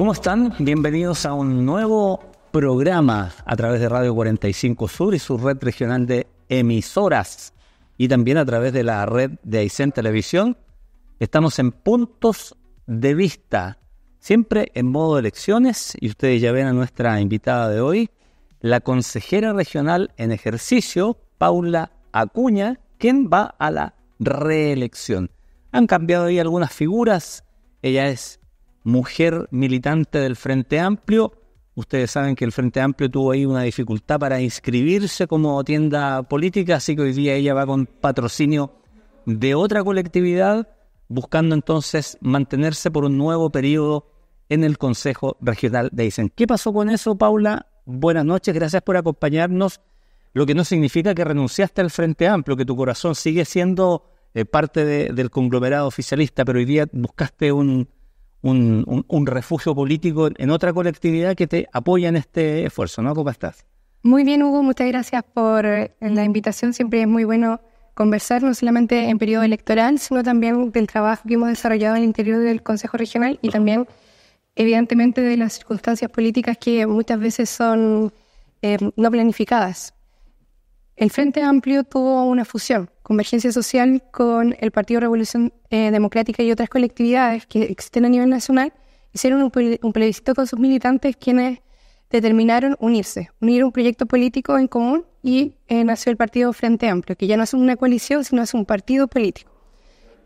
¿Cómo están? Bienvenidos a un nuevo programa a través de Radio 45 Sur y su red regional de emisoras y también a través de la red de Aysén Televisión. Estamos en puntos de vista, siempre en modo elecciones y ustedes ya ven a nuestra invitada de hoy, la consejera regional en ejercicio, Paula Acuña, quien va a la reelección. Han cambiado ahí algunas figuras, ella es mujer militante del Frente Amplio. Ustedes saben que el Frente Amplio tuvo ahí una dificultad para inscribirse como tienda política, así que hoy día ella va con patrocinio de otra colectividad, buscando entonces mantenerse por un nuevo periodo en el Consejo Regional de Aysén. ¿Qué pasó con eso, Paula? Buenas noches, gracias por acompañarnos. Lo que no significa que renunciaste al Frente Amplio, que tu corazón sigue siendo eh, parte del conglomerado oficialista, pero hoy día buscaste un, un, refugio político en otra colectividad que te apoya en este esfuerzo, ¿no? ¿Cómo estás? Muy bien, Hugo, muchas gracias por eh, la invitación. Siempre es muy bueno conversar, no solamente en periodo electoral, sino también del trabajo que hemos desarrollado en el interior del Consejo Regional y también, evidentemente, de las circunstancias políticas que muchas veces son eh, no planificadas. El Frente Amplio tuvo una fusión, Convergencia Social, con el Partido Revolución eh, Democrática y otras colectividades que existen a nivel nacional, hicieron un, plebiscito con sus militantes quienes determinaron unirse, unir un proyecto político en común y eh, nació el partido Frente Amplio, que ya no es una coalición, sino es un partido político.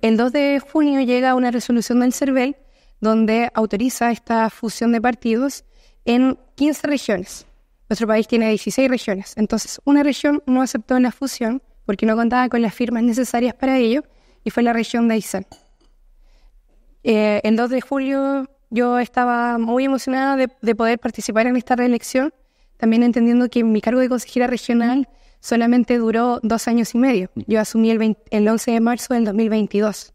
El 2 de junio llega una resolución del CERVEL donde autoriza esta fusión de partidos en 15 regiones. Nuestro país tiene 16 regiones, entonces una región no aceptó la fusión porque no contaba con las firmas necesarias para ello y fue la región de Aysén. Eh, el 2 de julio yo estaba muy emocionada de, poder participar en esta reelección, también entendiendo que mi cargo de consejera regional solamente duró dos años y medio. Yo asumí el, el 11 de marzo del 2022,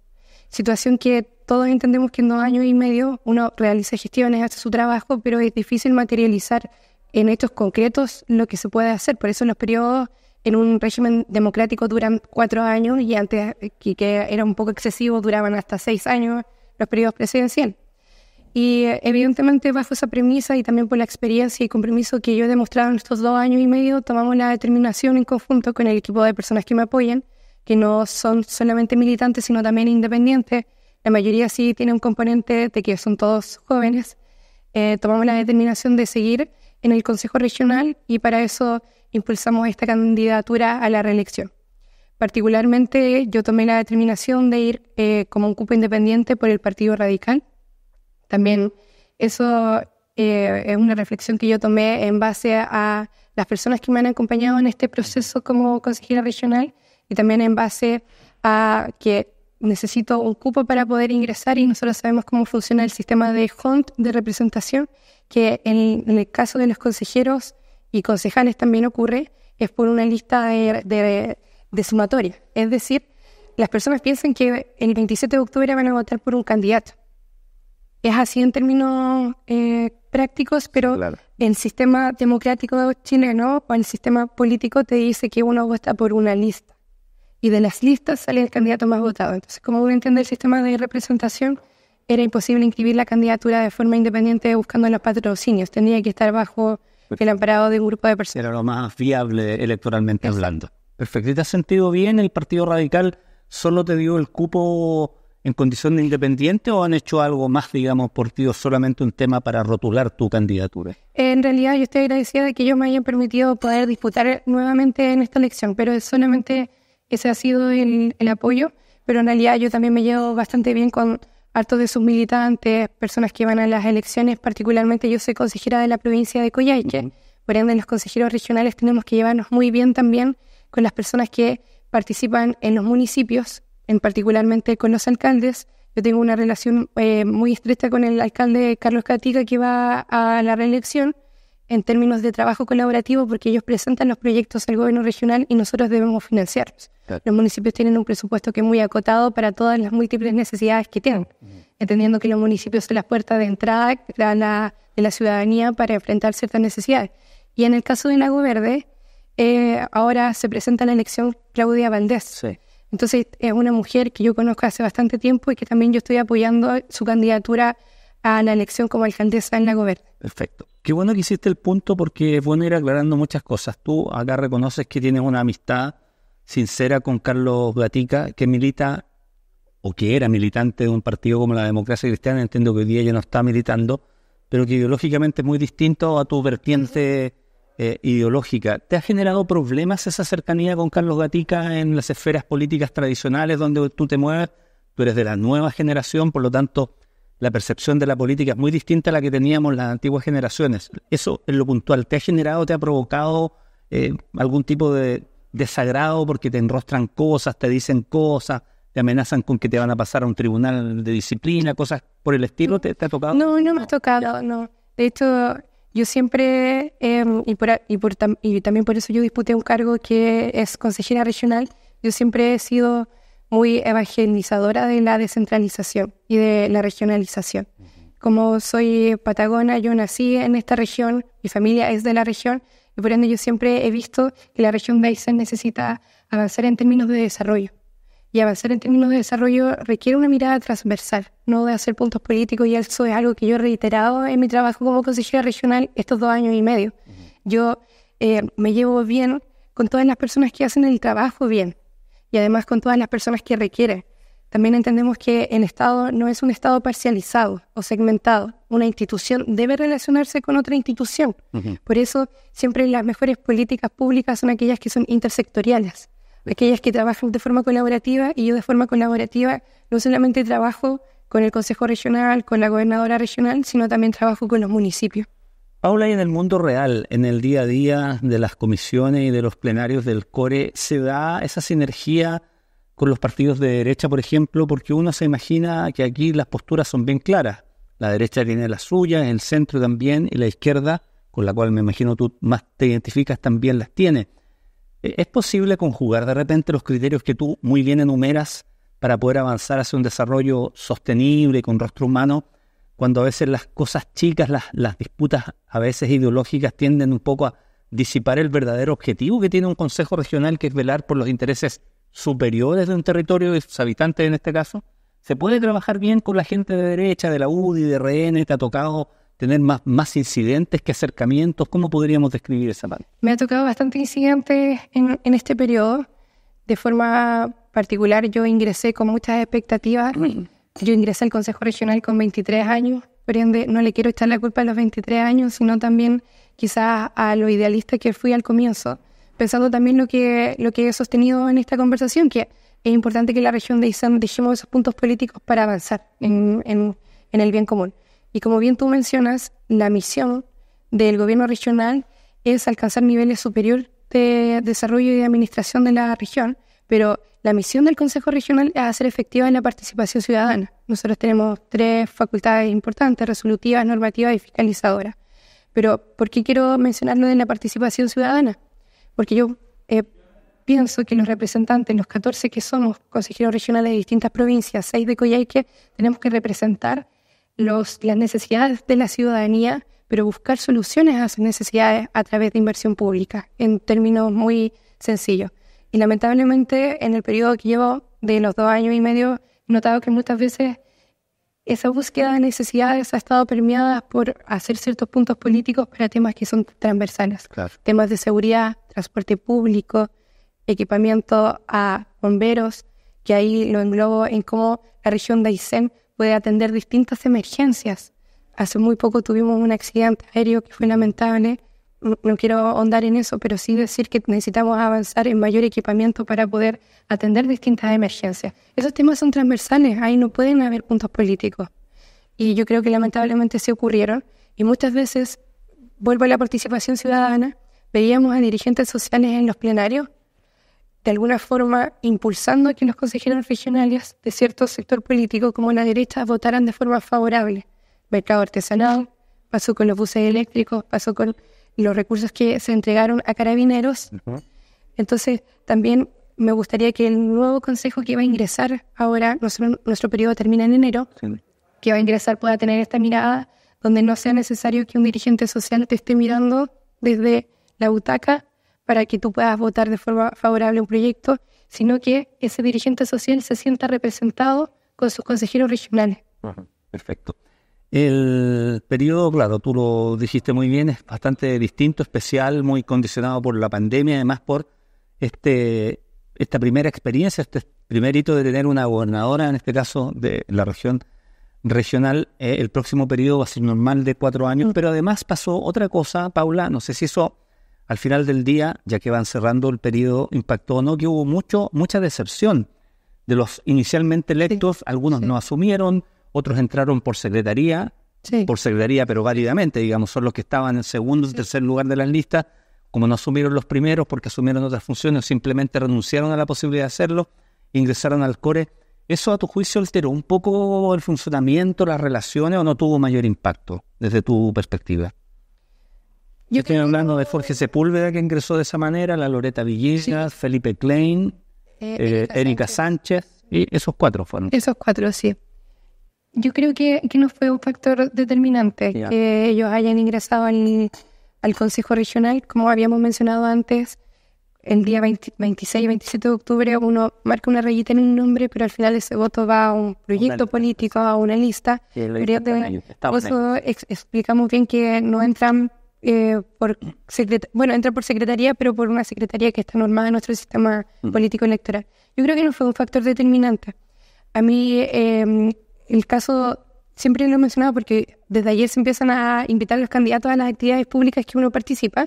situación que todos entendemos que en dos años y medio uno realiza gestiones, hace su trabajo, pero es difícil materializar en hechos concretos lo que se puede hacer. Por eso los periodos en un régimen democrático duran cuatro años y antes, que, era un poco excesivo, duraban hasta seis años los periodos presidenciales. Y evidentemente bajo esa premisa y también por la experiencia y compromiso que yo he demostrado en estos dos años y medio, tomamos la determinación en conjunto con el equipo de personas que me apoyan, que no son solamente militantes, sino también independientes. La mayoría sí tiene un componente de que son todos jóvenes. Eh, tomamos la determinación de seguir en el Consejo Regional y para eso impulsamos esta candidatura a la reelección. Particularmente yo tomé la determinación de ir eh, como un cupo independiente por el Partido Radical. También eso eh, es una reflexión que yo tomé en base a las personas que me han acompañado en este proceso como consejera regional y también en base a que necesito un cupo para poder ingresar y nosotros sabemos cómo funciona el sistema de hunt, de representación, que en, el caso de los consejeros y concejales también ocurre, es por una lista de, de, sumatoria. Es decir, las personas piensan que el 27 de octubre van a votar por un candidato. Es así en términos eh, prácticos, pero el sistema democrático chileno o el sistema político te dice que uno vota por una lista y de las listas sale el candidato más votado. Entonces, como uno entiende el sistema de representación, era imposible inscribir la candidatura de forma independiente buscando los patrocinios. Tenía que estar bajo el amparado de un grupo de personas. Era lo más viable electoralmente hablando. Perfecto. ¿Y te has sentido bien? ¿El Partido Radical solo te dio el cupo en condición de independiente o han hecho algo más, digamos, por ti o solamente un tema para rotular tu candidatura? Eh, en realidad yo estoy agradecida de que ellos me hayan permitido poder disputar nuevamente en esta elección, pero es solamente ese ha sido el, apoyo, pero en realidad yo también me llevo bastante bien con hartos de sus militantes, personas que van a las elecciones, particularmente yo soy consejera de la provincia de Coyhaique, por ende los consejeros regionales tenemos que llevarnos muy bien también con las personas que participan en los municipios, en particularmente con los alcaldes. Yo tengo una relación eh, muy estrecha con el alcalde Carlos Catica que va a la reelección en términos de trabajo colaborativo porque ellos presentan los proyectos al gobierno regional y nosotros debemos financiarlos. Los municipios tienen un presupuesto que es muy acotado para todas las múltiples necesidades que tienen, entendiendo que los municipios son las puertas de entrada de la, ciudadanía para enfrentar ciertas necesidades. Y en el caso de Lago Verde, eh, ahora se presenta la elección Claudia Valdés. Entonces es una mujer que yo conozco hace bastante tiempo y que también yo estoy apoyando su candidatura a la elección como alcaldesa en Lago Verde. Perfecto. Qué bueno que hiciste el punto porque es bueno ir aclarando muchas cosas. Tú acá reconoces que tienes una amistad sincera con Carlos Gatica, que milita o que era militante de un partido como la democracia cristiana, entiendo que hoy día ya no está militando, pero que ideológicamente es muy distinto a tu vertiente eh, ideológica. ¿Te ha generado problemas esa cercanía con Carlos Gatica en las esferas políticas tradicionales donde tú te mueves? Tú eres de la nueva generación, por lo tanto, la percepción de la política es muy distinta a la que teníamos las antiguas generaciones. Eso es lo puntual, ¿te ha generado, te ha provocado eh, algún tipo de desagrado porque te enrostran cosas, te dicen cosas, te amenazan con que te van a pasar a un tribunal de disciplina, cosas por el estilo? ¿Te, ha tocado? No, no me ha tocado, no. De hecho, yo siempre, em, por, y, y también por eso yo disputé un cargo que es consejera regional, yo siempre he sido muy evangelizadora de la descentralización y de la regionalización. Como soy patagona, yo nací en esta región, mi familia es de la región, por ende yo siempre he visto que la región de Aysén necesita avanzar en términos de desarrollo. Y avanzar en términos de desarrollo requiere una mirada transversal, no de hacer puntos políticos. Y eso es algo que yo he reiterado en mi trabajo como consejera regional estos dos años y medio. Yo eh, me llevo bien con todas las personas que hacen el trabajo bien y además con todas las personas que requieren. También entendemos que el Estado no es un Estado parcializado o segmentado. Una institución debe relacionarse con otra institución. Por eso siempre las mejores políticas públicas son aquellas que son intersectoriales, aquellas que trabajan de forma colaborativa y yo de forma colaborativa no solamente trabajo con el Consejo Regional, con la Gobernadora Regional, sino también trabajo con los municipios. Paula, y en el mundo real, en el día a día de las comisiones y de los plenarios del CORE, ¿se da esa sinergia con los partidos de derecha, por ejemplo, porque uno se imagina que aquí las posturas son bien claras. La derecha tiene la suya, el centro también, y la izquierda, con la cual me imagino tú más te identificas, también las tiene. ¿E-, ¿Es posible conjugar de repente los criterios que tú muy bien enumeras para poder avanzar hacia un desarrollo sostenible, con rostro humano, cuando a veces las cosas chicas, las, las disputas a veces ideológicas tienden un poco a disipar el verdadero objetivo que tiene un Consejo Regional, que es velar por los intereses superiores de un territorio y sus habitantes en este caso, se puede trabajar bien con la gente de derecha, de la UDI, de RN, te ha tocado tener más, más incidentes que acercamientos, ¿cómo podríamos describir esa parte? Me ha tocado bastante incidentes en, en este periodo, de forma particular yo ingresé con muchas expectativas, mm. yo ingresé al Consejo Regional con 23 años, por no le quiero echar la culpa a los 23 años, sino también quizás a lo idealista que fui al comienzo pensando también lo que, lo que he sostenido en esta conversación, que es importante que la región de ISAM dejemos esos puntos políticos para avanzar en, el bien común. Y como bien tú mencionas, la misión del gobierno regional es alcanzar niveles superiores de desarrollo y de administración de la región, pero la misión del Consejo Regional es hacer efectiva la participación ciudadana. Nosotros tenemos tres facultades importantes, resolutivas, normativas y fiscalizadoras. Pero, ¿por qué quiero mencionarlo de la participación ciudadana? porque yo eh, pienso que los representantes, los 14 que somos consejeros regionales de distintas provincias, 6 de Coyhaique, tenemos que representar las necesidades de la ciudadanía, pero buscar soluciones a esas necesidades a través de inversión pública, en términos muy sencillos. Y lamentablemente, en el periodo que llevo de los dos años y medio, he notado que muchas veces esa búsqueda de necesidades ha estado permeada por hacer ciertos puntos políticos para temas que son transversales. Temas de seguridad, transporte público, equipamiento a bomberos, que ahí lo englobo en cómo la región de Aysén puede atender distintas emergencias. Hace muy poco tuvimos un accidente aéreo que fue lamentable no quiero ahondar en eso, pero sí decir que necesitamos avanzar en mayor equipamiento para poder atender distintas emergencias. Esos temas son transversales, ahí no pueden haber puntos políticos. Y yo creo que lamentablemente se ocurrieron y muchas veces, vuelvo a la participación ciudadana, veíamos a dirigentes sociales en los plenarios de alguna forma impulsando a que los consejeros regionales de cierto sector político como la derecha votaran de forma favorable. Mercado artesanal, pasó con los buses eléctricos, pasó con los recursos que se entregaron a carabineros. Entonces, también me gustaría que el nuevo consejo que va a ingresar ahora, nuestro, nuestro periodo termina en enero, que va a ingresar pueda tener esta mirada donde no sea necesario que un dirigente social te esté mirando desde la butaca para que tú puedas votar de forma favorable un proyecto, sino que ese dirigente social se sienta representado con sus consejeros regionales. Perfecto. El periodo, claro, tú lo dijiste muy bien, es bastante distinto, especial, muy condicionado por la pandemia, además por este, esta primera experiencia, este primer hito de tener una gobernadora, en este caso de la región regional. Eh, el próximo periodo va a ser normal de cuatro años, mm. pero además pasó otra cosa, Paula, no sé si eso al final del día, ya que van cerrando el periodo, impactó o no, que hubo mucho, mucha decepción de los inicialmente electos, algunos no asumieron otros entraron por secretaría, por secretaría pero válidamente, digamos, son los que estaban en segundo o tercer lugar de la lista como no asumieron los primeros porque asumieron otras funciones, simplemente renunciaron a la posibilidad de hacerlo, ingresaron al core. ¿Eso a tu juicio alteró un poco el funcionamiento, las relaciones o no tuvo mayor impacto desde tu perspectiva? Yo Estoy hablando de Jorge Sepúlveda que ingresó de esa manera, la Loreta Villegas, Felipe Klein, eh, eh, Erika, Sánchez. Sánchez. y esos cuatro fueron. Esos cuatro, sí. Yo creo que, que no fue un factor determinante que ellos hayan ingresado al, al Consejo Regional. Como habíamos mencionado antes, el día 26 y 27 de octubre uno marca una rayita en un nombre, pero al final ese voto va a un proyecto político, pues. a una lista. explicamos bien que no entran eh, por bueno, entran por secretaría, pero por una secretaría que está normada en nuestro sistema político electoral. Yo creo que no fue un factor determinante. A mí em, el caso, siempre lo he mencionado porque desde ayer se empiezan a invitar a los candidatos a las actividades públicas que uno participa.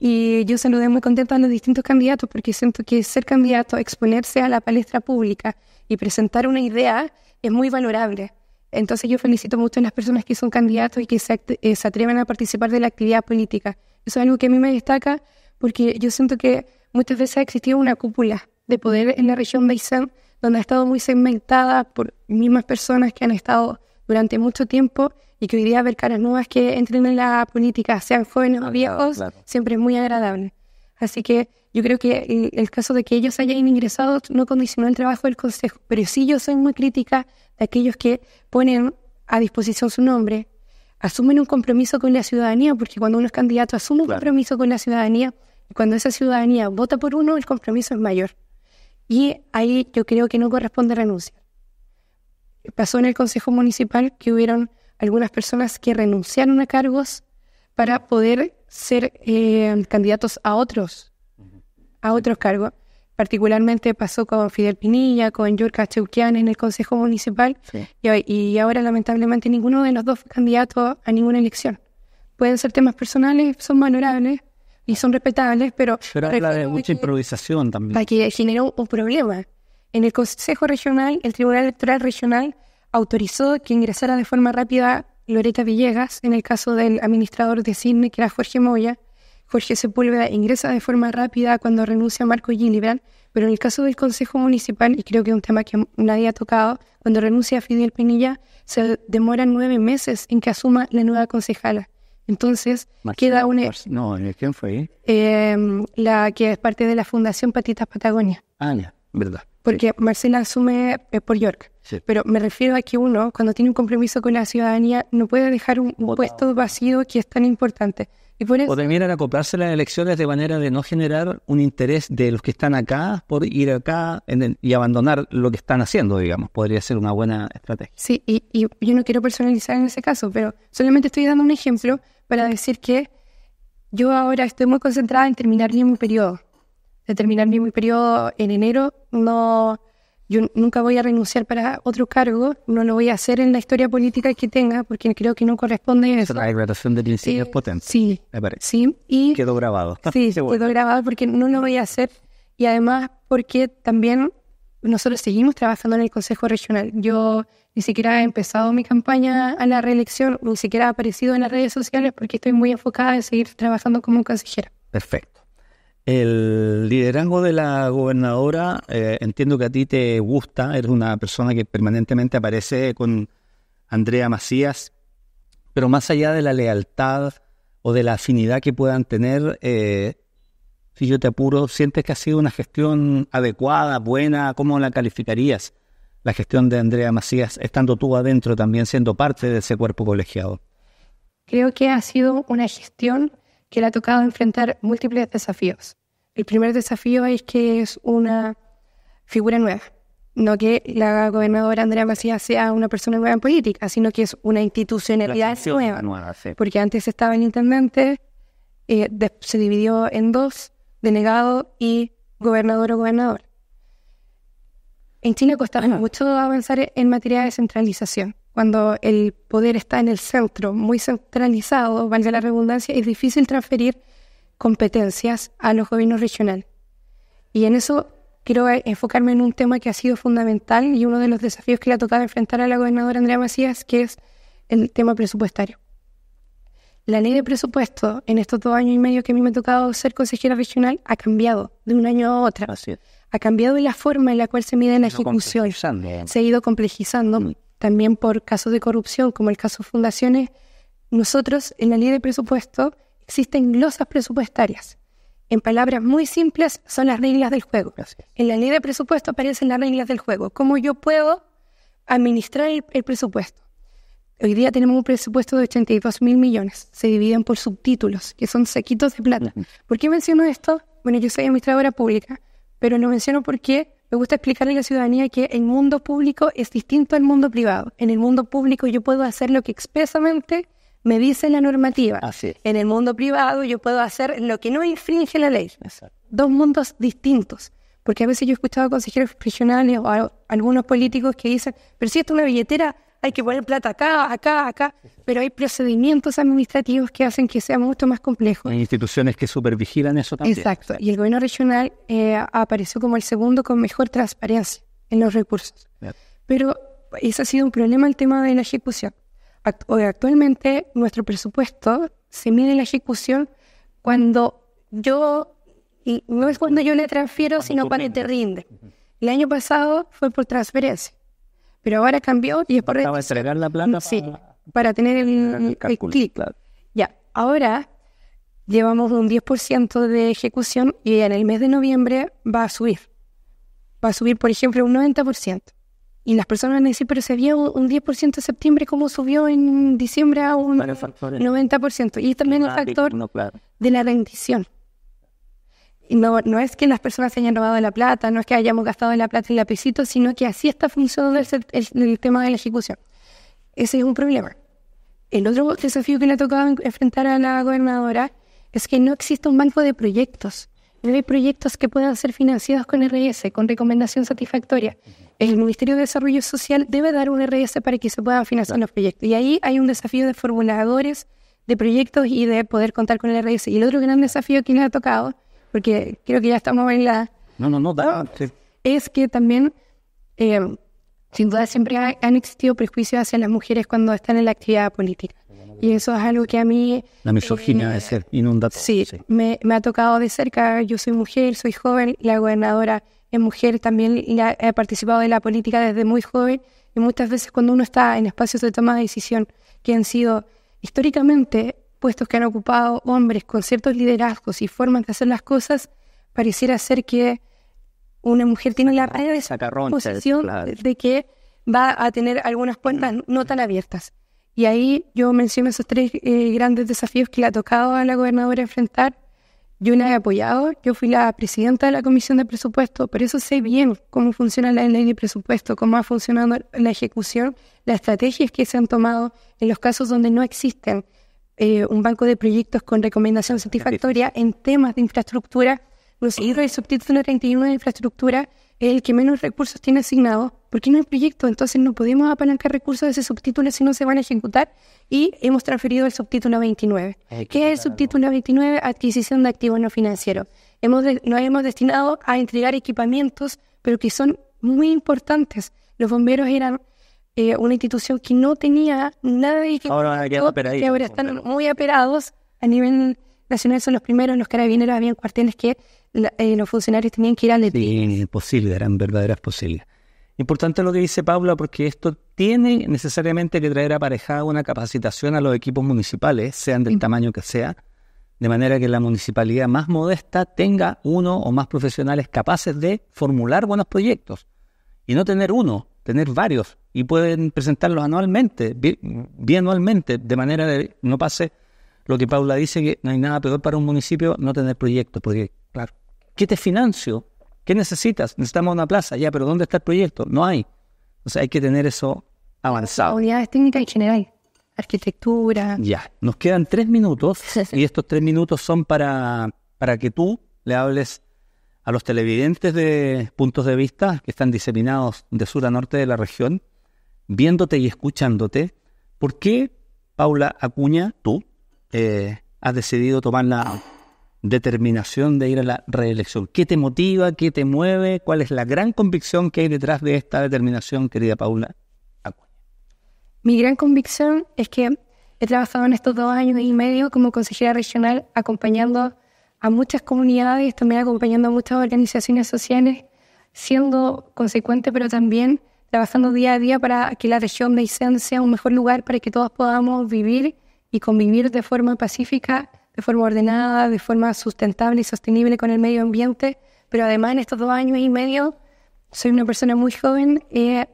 Y yo saludé muy contenta a los distintos candidatos porque siento que ser candidato, exponerse a la palestra pública y presentar una idea es muy valorable. Entonces yo felicito mucho a las personas que son candidatos y que se, eh, atreven a participar de la actividad política. Eso es algo que a mí me destaca porque yo siento que muchas veces ha existido una cúpula de poder en la región de Aysén donde ha estado muy segmentada por mismas personas que han estado durante mucho tiempo y que hoy día ver caras nuevas que entren en la política, sean jóvenes o viejos, siempre es muy agradable. Así que yo creo que el caso de que ellos hayan ingresado no condicionó el trabajo del Consejo, pero sí yo soy muy crítica de aquellos que ponen a disposición su nombre, asumen un compromiso con la ciudadanía, porque cuando uno es candidato asume un compromiso con la ciudadanía, y cuando esa ciudadanía vota por uno, el compromiso es mayor. Y ahí yo creo que no corresponde renunciar. Pasó en el Consejo Municipal que hubieron algunas personas que renunciaron a cargos para poder ser eh, candidatos a otros, a otros cargos. Particularmente pasó con Fidel Pinilla, con Yurka Cheuquian en el Consejo Municipal y, y, ahora lamentablemente ninguno de los dos candidatos candidato a ninguna elección. Pueden ser temas personales, son valorables, y son respetables, pero... Pero habla de mucha improvisación también. que generó un problema. En el Consejo Regional, el Tribunal Electoral Regional autorizó que ingresara de forma rápida Loreta Villegas, en el caso del administrador de Cine que era Jorge Moya. Jorge Sepúlveda ingresa de forma rápida cuando renuncia Marco Gillibrand, pero en el caso del Consejo Municipal, y creo que es un tema que nadie ha tocado, cuando renuncia a Fidel Pinilla, se demoran nueve meses en que asuma la nueva concejala. Entonces, queda una... No, eh, ¿quién fue? Eh, la que es parte de la Fundación Patitas Patagonia. Ah, ya, verdad. Porque Marcela asume eh, por York. Sí. Pero me refiero a que uno, cuando tiene un compromiso con la ciudadanía, no puede dejar un, puesto vacío que es tan importante. Y por eso, o acoplarse las elecciones de manera de no generar un interés de los que están acá por ir acá y abandonar lo que están haciendo, digamos. Podría ser una buena estrategia. Sí, y, y yo no quiero personalizar en ese caso, pero solamente estoy dando un ejemplo para decir que yo ahora estoy muy concentrada en terminar mi periodo. De terminar mi periodo en enero, no, yo nunca voy a renunciar para otro cargo, no lo voy a hacer en la historia política que tenga, porque creo que no corresponde a eso. La declaración de incendio es eh, potente. Sí, me parece. Sí, y quedó grabado. Sí, quedó grabado porque no lo voy a hacer y además porque también nosotros seguimos trabajando en el Consejo Regional. Yo ni siquiera he empezado mi campaña a la reelección, ni siquiera he aparecido en las redes sociales porque estoy muy enfocada en seguir trabajando como consejera. Perfecto. El liderazgo de la gobernadora, eh, entiendo que a ti te gusta, eres una persona que permanentemente aparece con Andrea Macías, pero más allá de la lealtad o de la afinidad que puedan tener, eh, si yo te apuro, ¿sientes que ha sido una gestión adecuada, buena? ¿Cómo la calificarías? la gestión de Andrea Macías, estando tú adentro también, siendo parte de ese cuerpo colegiado? Creo que ha sido una gestión que le ha tocado enfrentar múltiples desafíos. El primer desafío es que es una figura nueva. No que la gobernadora Andrea Macías sea una persona nueva en política, sino que es una institucionalidad nueva. Porque antes estaba el intendente, eh, se dividió en dos, denegado y gobernador o gobernador. En China costaba mucho avanzar en materia de centralización. Cuando el poder está en el centro, muy centralizado, valga la redundancia, es difícil transferir competencias a los gobiernos regionales. Y en eso quiero eh, enfocarme en un tema que ha sido fundamental y uno de los desafíos que le ha tocado enfrentar a la gobernadora Andrea Macías, que es el tema presupuestario la ley de presupuesto en estos dos años y medio que a mí me ha tocado ser consejera regional ha cambiado de un año a otro. Ah, ha cambiado la forma en la cual se mide la ejecución. Eh. Se ha ido complejizando mm. también por casos de corrupción, como el caso Fundaciones. Nosotros, en la ley de presupuesto, existen glosas presupuestarias. En palabras muy simples, son las reglas del juego. En la ley de presupuesto aparecen las reglas del juego. ¿Cómo yo puedo administrar el presupuesto? Hoy día tenemos un presupuesto de 82 mil millones. Se dividen por subtítulos, que son sequitos de plata. ¿Por qué menciono esto? Bueno, yo soy administradora pública, pero lo menciono porque me gusta explicarle a la ciudadanía que el mundo público es distinto al mundo privado. En el mundo público yo puedo hacer lo que expresamente me dice la normativa. Así en el mundo privado yo puedo hacer lo que no infringe la ley. Dos mundos distintos. Porque a veces yo he escuchado a consejeros prisionales o a algunos políticos que dicen, pero si esto es una billetera hay que poner plata acá, acá, acá, pero hay procedimientos administrativos que hacen que sea mucho más complejo. Hay instituciones que supervigilan eso también. Exacto, y el gobierno regional eh, apareció como el segundo con mejor transparencia en los recursos. Pero ese ha sido un problema el tema de la ejecución. Actualmente nuestro presupuesto se mide en la ejecución cuando yo, y no es cuando yo le transfiero, sino cuando te rinde. El año pasado fue por transferencia. Pero ahora cambió y es por Estaba entregar la plata sí, para, tener el, clic. Ya, ahora llevamos un 10% de ejecución y en el mes de noviembre va a subir. Va a subir, por ejemplo, un 90%. Y las personas van a decir, pero se vio un 10% en septiembre, ¿cómo subió en diciembre a un 90%? Y también el factor de la rendición. No, es que las personas se hayan robado la plata, no es que hayamos gastado la plata en lapicitos, sino que así está funcionando el, el, tema de la ejecución. Ese es un problema. El otro desafío que le ha tocado enfrentar a la gobernadora es que no existe un banco de proyectos. No hay proyectos que puedan ser financiados con RS, con recomendación satisfactoria. El Ministerio de Desarrollo Social debe dar un RS para que se puedan financiar los proyectos. Y ahí hay un desafío de formuladores de proyectos y de poder contar con el RS. Y el otro gran desafío que le ha tocado porque creo que ya estamos en la... No, no, no, da, Es que también, eh, sin duda, siempre han existido prejuicios hacia las mujeres cuando están en la actividad política. Y eso es algo que a mí... La misoginia eh, de es ser inundada. Sí, Me, ha tocado de cerca. Yo soy mujer, soy joven, la gobernadora es mujer, también he participado de la política desde muy joven. Y muchas veces cuando uno está en espacios de toma de decisión que han sido históricamente puestos que han ocupado hombres con ciertos liderazgos y formas de hacer las cosas, pareciera ser que una mujer tiene la posición de que va a tener algunas puertas mm. no tan abiertas. Y ahí yo menciono esos tres eh, grandes desafíos que le ha tocado a la gobernadora enfrentar. Yo la he apoyado, yo fui la presidenta de la Comisión de Presupuesto, por eso sé bien cómo funciona la ley de presupuesto, cómo ha funcionado la ejecución, las estrategias que se han tomado en los casos donde no existen eh, un banco de proyectos con recomendación satisfactoria en temas de infraestructura. Nosotros, el subtítulo 31 de infraestructura, el que menos recursos tiene asignado, porque no hay proyecto, entonces no podemos apalancar recursos de ese subtítulo si no se van a ejecutar, y hemos transferido el subtítulo 29. ¿Qué es el subtítulo 29? Adquisición de activos no financieros. Hemos de, nos hemos destinado a entregar equipamientos, pero que son muy importantes. Los bomberos eran eh, una institución que no tenía nada de ahora que ahora están muy aperados. a nivel nacional son los primeros, los carabineros habían cuarteles que eh, los funcionarios tenían que ir al detalle. Sí, posible, eran verdaderas posibles. Importante lo que dice Paula, porque esto tiene necesariamente que traer aparejada una capacitación a los equipos municipales, sean del tamaño que sea, de manera que la municipalidad más modesta tenga uno o más profesionales capaces de formular buenos proyectos y no tener uno, tener varios y pueden presentarlos anualmente, anualmente, de manera de no pase lo que Paula dice, que no hay nada peor para un municipio no tener proyectos, porque, claro, ¿qué te financio? ¿Qué necesitas? Necesitamos una plaza, ya, pero ¿dónde está el proyecto? No hay. O sea, hay que tener eso avanzado. Unidades técnicas y general, arquitectura. Ya, nos quedan tres minutos y estos tres minutos son para, para que tú le hables a los televidentes de puntos de vista que están diseminados de sur a norte de la región, viéndote y escuchándote, ¿por qué Paula Acuña, tú, eh, has decidido tomar la determinación de ir a la reelección? ¿Qué te motiva? ¿Qué te mueve? ¿Cuál es la gran convicción que hay detrás de esta determinación, querida Paula Acuña? Mi gran convicción es que he trabajado en estos dos años y medio como consejera regional acompañando a muchas comunidades, también acompañando a muchas organizaciones sociales, siendo consecuente, pero también trabajando día a día para que la región de Aysén sea un mejor lugar para que todos podamos vivir y convivir de forma pacífica, de forma ordenada, de forma sustentable y sostenible con el medio ambiente. Pero además en estos dos años y medio soy una persona muy joven, he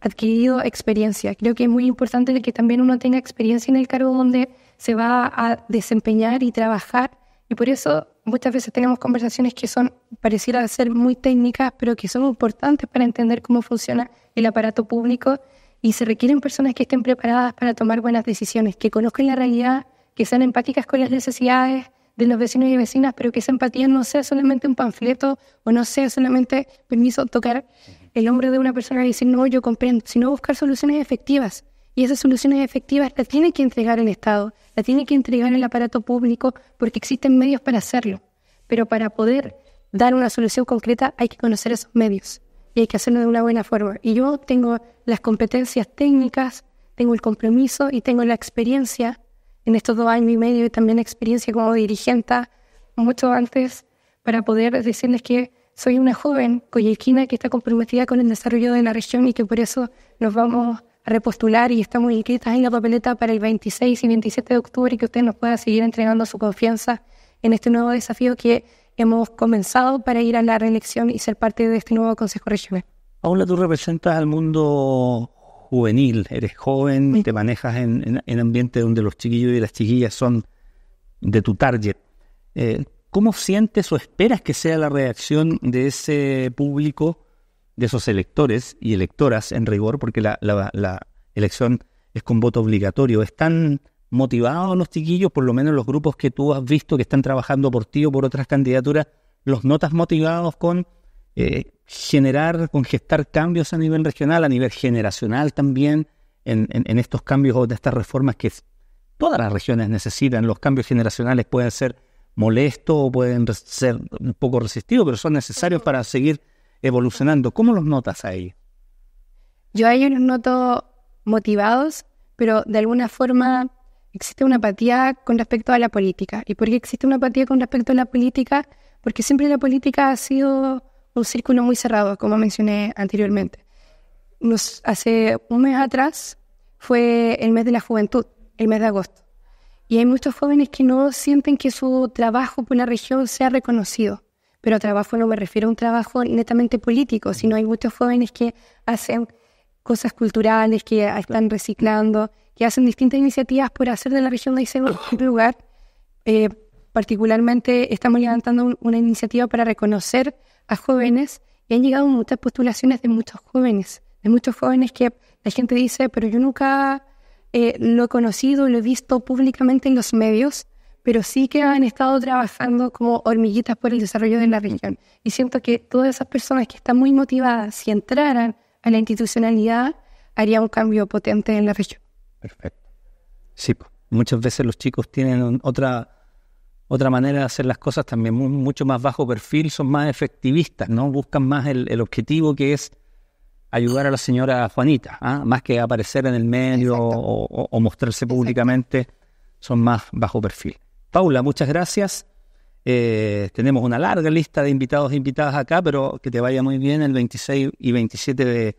adquirido experiencia. Creo que es muy importante que también uno tenga experiencia en el cargo donde se va a desempeñar y trabajar y por eso muchas veces tenemos conversaciones que son, pareciera ser muy técnicas, pero que son importantes para entender cómo funciona el aparato público y se requieren personas que estén preparadas para tomar buenas decisiones, que conozcan la realidad, que sean empáticas con las necesidades de los vecinos y vecinas, pero que esa empatía no sea solamente un panfleto o no sea solamente permiso tocar el hombro de una persona y decir, no, yo comprendo, sino buscar soluciones efectivas y esas soluciones efectivas las tiene que entregar el Estado, las tiene que entregar el aparato público, porque existen medios para hacerlo. Pero para poder dar una solución concreta hay que conocer esos medios y hay que hacerlo de una buena forma. Y yo tengo las competencias técnicas, tengo el compromiso y tengo la experiencia en estos dos años y medio y también experiencia como dirigente mucho antes para poder decirles que soy una joven coyequina que está comprometida con el desarrollo de la región y que por eso nos vamos repostular y estamos inscritas en la papeleta para el 26 y 27 de octubre y que usted nos pueda seguir entregando su confianza en este nuevo desafío que hemos comenzado para ir a la reelección y ser parte de este nuevo Consejo Regional. Paula, tú representas al mundo juvenil, eres joven, te manejas en, en, ambiente donde los chiquillos y las chiquillas son de tu target. Eh, ¿Cómo sientes o esperas que sea la reacción de ese público de esos electores y electoras en rigor, porque la, elección es con voto obligatorio. ¿Están motivados los chiquillos, por lo menos los grupos que tú has visto que están trabajando por ti o por otras candidaturas, los notas motivados con eh, generar, con gestar cambios a nivel regional, a nivel generacional también, en, estos cambios o de estas reformas que todas las regiones necesitan? Los cambios generacionales pueden ser molestos o pueden ser un poco resistidos, pero son necesarios para seguir evolucionando. ¿Cómo los notas ahí? Yo a ellos los noto motivados, pero de alguna forma existe una apatía con respecto a la política. ¿Y por qué existe una apatía con respecto a la política? Porque siempre la política ha sido un círculo muy cerrado, como mencioné anteriormente. hace un mes atrás fue el mes de la juventud, el mes de agosto. Y hay muchos jóvenes que no sienten que su trabajo por la región sea reconocido pero trabajo no me refiero a un trabajo netamente político, sino hay muchos jóvenes que hacen cosas culturales, que están reciclando, que hacen distintas iniciativas por hacer de la región de Aysén un lugar. Eh, particularmente estamos levantando una iniciativa para reconocer a jóvenes y han llegado muchas postulaciones de muchos jóvenes, de muchos jóvenes que la gente dice, pero yo nunca eh, lo he conocido, lo he visto públicamente en los medios pero sí que han estado trabajando como hormiguitas por el desarrollo de la región. Y siento que todas esas personas que están muy motivadas, si entraran a la institucionalidad, harían un cambio potente en la región. Perfecto. Sí, muchas veces los chicos tienen otra, otra manera de hacer las cosas también, mucho más bajo perfil, son más efectivistas, ¿no? Buscan más el, objetivo que es ayudar a la señora Juanita, ¿ah? más que aparecer en el medio o, mostrarse públicamente, son más bajo perfil. Paula, muchas gracias. Eh, tenemos una larga lista de invitados e invitadas acá, pero que te vaya muy bien el 26 y 27 de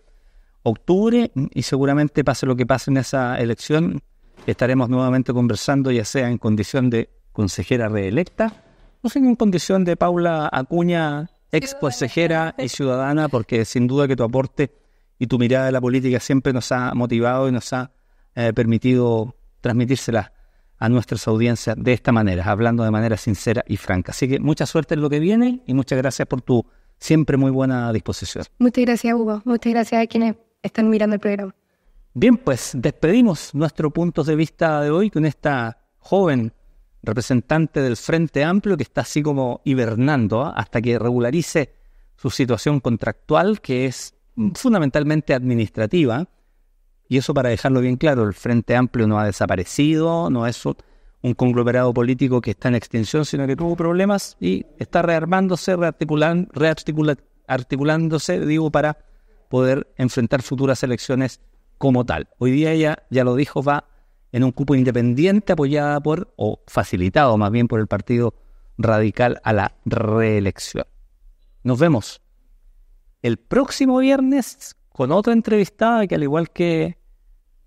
octubre y seguramente pase lo que pase en esa elección, estaremos nuevamente conversando ya sea en condición de consejera reelecta o sea en condición de Paula Acuña, ex consejera y ciudadana, porque sin duda que tu aporte y tu mirada de la política siempre nos ha motivado y nos ha eh, permitido transmitírsela a nuestras audiencias de esta manera, hablando de manera sincera y franca. Así que mucha suerte en lo que viene y muchas gracias por tu siempre muy buena disposición. Muchas gracias, Hugo. Muchas gracias a quienes están mirando el programa. Bien, pues despedimos nuestro punto de vista de hoy con esta joven representante del Frente Amplio que está así como hibernando ¿ah? hasta que regularice su situación contractual, que es mm, fundamentalmente administrativa ¿ah? Y eso para dejarlo bien claro, el Frente Amplio no ha desaparecido, no es un conglomerado político que está en extinción, sino que tuvo problemas y está rearmándose, rearticulan, digo, para poder enfrentar futuras elecciones como tal. Hoy día ella, ya lo dijo, va en un cupo independiente apoyada por, o facilitado más bien por el Partido Radical a la reelección. Nos vemos el próximo viernes con otra entrevistada que al igual que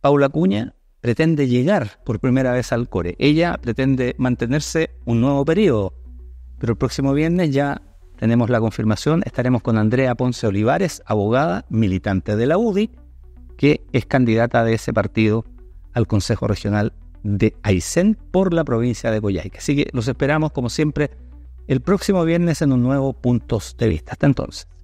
Paula Cuña pretende llegar por primera vez al core. Ella pretende mantenerse un nuevo periodo, pero el próximo viernes ya tenemos la confirmación, estaremos con Andrea Ponce Olivares, abogada, militante de la UDI, que es candidata de ese partido al Consejo Regional de Aysén por la provincia de Coyhaique. Así que los esperamos, como siempre, el próximo viernes en un nuevo Puntos de Vista. Hasta entonces.